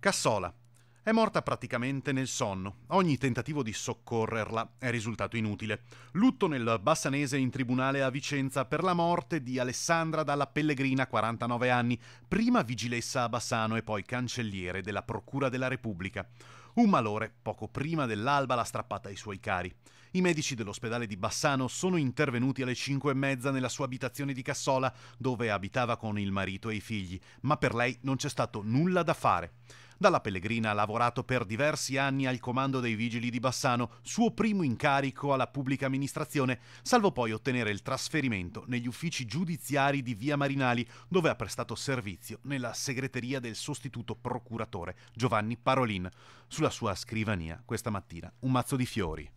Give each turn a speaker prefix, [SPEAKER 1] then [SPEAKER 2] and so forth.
[SPEAKER 1] Cassola. È morta praticamente nel sonno. Ogni tentativo di soccorrerla è risultato inutile. Lutto nel Bassanese in tribunale a Vicenza per la morte di Alessandra Dalla Pellegrina, 49 anni, prima vigilessa a Bassano e poi cancelliere della Procura della Repubblica. Un malore, poco prima dell'alba, l'ha strappata ai suoi cari. I medici dell'ospedale di Bassano sono intervenuti alle 5 e mezza nella sua abitazione di Cassola, dove abitava con il marito e i figli, ma per lei non c'è stato nulla da fare. Dalla Pellegrina ha lavorato per diversi anni al comando dei Vigili di Bassano, suo primo incarico alla pubblica amministrazione, salvo poi ottenere il trasferimento negli uffici giudiziari di Via Marinali, dove ha prestato servizio nella segreteria del sostituto procuratore Giovanni Parolin. Sulla sua scrivania questa mattina un mazzo di fiori.